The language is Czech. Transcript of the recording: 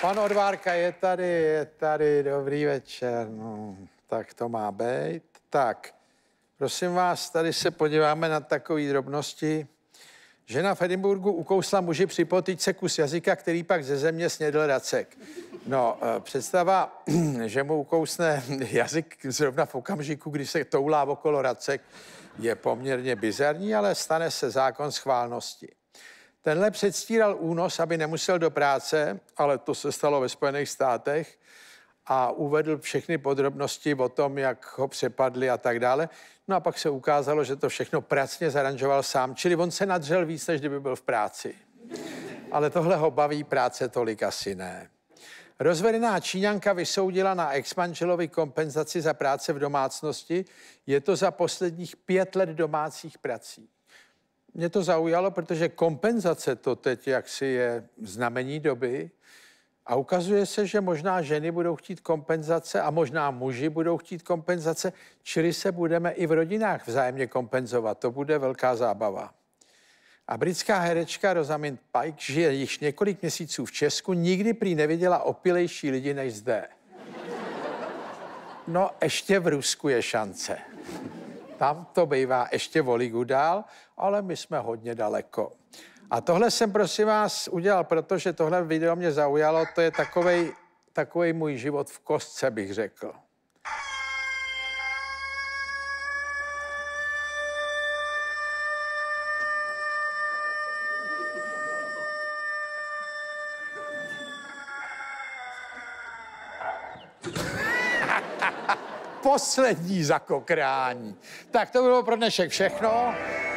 Pan Odvárka je tady, je tady, dobrý večer. No, tak to má být. Tak, prosím vás, tady se podíváme na takové drobnosti. Žena v Edinburgu ukousla muži při potýčce kus jazyka, který pak ze země snědl racek. No, eh, představa, že mu ukousne jazyk zrovna v okamžiku, kdy se toulá okolo racek, je poměrně bizarní, ale stane se zákon schválnosti. Tenhle předstíral únos, aby nemusel do práce, ale to se stalo ve Spojených státech a uvedl všechny podrobnosti o tom, jak ho přepadli a tak dále. No a pak se ukázalo, že to všechno pracně zaranžoval sám, čili on se nadřel víc, než kdyby byl v práci. Ale tohle ho baví práce tolik asi ne. Rozvedená Číňanka vysoudila na ex kompenzaci za práce v domácnosti. Je to za posledních pět let domácích prací mě to zaujalo, protože kompenzace to teď jaksi je znamení doby a ukazuje se, že možná ženy budou chtít kompenzace a možná muži budou chtít kompenzace, čili se budeme i v rodinách vzájemně kompenzovat. To bude velká zábava. A britská herečka Rosamund Pike žije již několik měsíců v Česku, nikdy prý neviděla opilejší lidi než zde. No, ještě v Rusku je šance. Tam to bývá ještě voligu dál, ale my jsme hodně daleko. A tohle jsem, prosím vás, udělal, protože tohle video mě zaujalo. To je takový můj život v kostce, bych řekl. poslední zakokrání. Tak to bylo pro dnešek všechno.